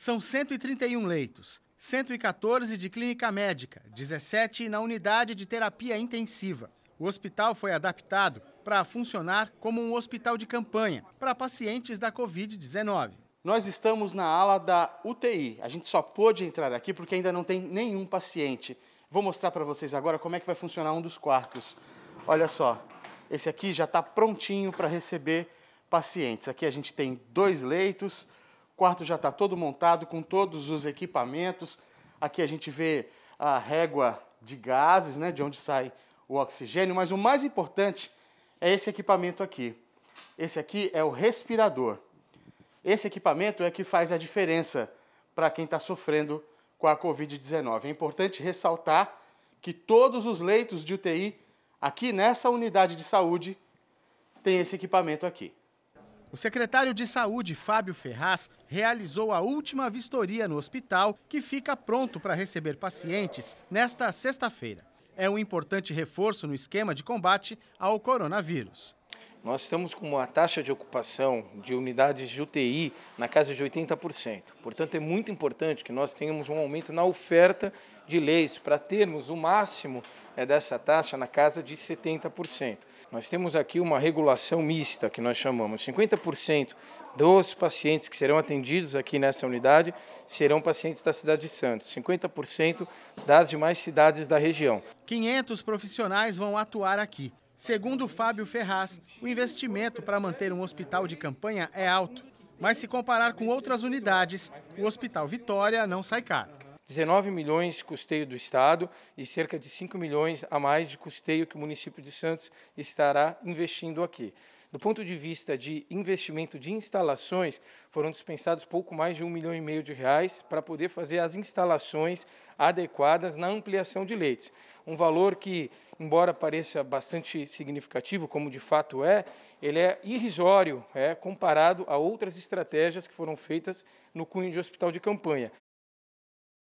São 131 leitos, 114 de clínica médica, 17 na unidade de terapia intensiva. O hospital foi adaptado para funcionar como um hospital de campanha para pacientes da Covid-19. Nós estamos na ala da UTI. A gente só pôde entrar aqui porque ainda não tem nenhum paciente. Vou mostrar para vocês agora como é que vai funcionar um dos quartos. Olha só, esse aqui já está prontinho para receber pacientes. Aqui a gente tem dois leitos, quarto já está todo montado com todos os equipamentos. Aqui a gente vê a régua de gases, né, de onde sai o oxigênio, mas o mais importante é esse equipamento aqui. Esse aqui é o respirador. Esse equipamento é que faz a diferença para quem está sofrendo com a Covid-19. É importante ressaltar que todos os leitos de UTI aqui nessa unidade de saúde têm esse equipamento aqui. O secretário de Saúde, Fábio Ferraz, realizou a última vistoria no hospital, que fica pronto para receber pacientes nesta sexta-feira. É um importante reforço no esquema de combate ao coronavírus. Nós estamos com uma taxa de ocupação de unidades de UTI na casa de 80%. Portanto, é muito importante que nós tenhamos um aumento na oferta de leis para termos o máximo eh, dessa taxa na casa de 70%. Nós temos aqui uma regulação mista, que nós chamamos. 50% dos pacientes que serão atendidos aqui nessa unidade serão pacientes da cidade de Santos, 50% das demais cidades da região. 500 profissionais vão atuar aqui. Segundo Fábio Ferraz, o investimento para manter um hospital de campanha é alto, mas se comparar com outras unidades, o Hospital Vitória não sai caro. 19 milhões de custeio do Estado e cerca de 5 milhões a mais de custeio que o município de Santos estará investindo aqui. Do ponto de vista de investimento de instalações, foram dispensados pouco mais de um milhão e meio de reais para poder fazer as instalações adequadas na ampliação de leitos. Um valor que, embora pareça bastante significativo, como de fato é, ele é irrisório é, comparado a outras estratégias que foram feitas no cunho de hospital de campanha.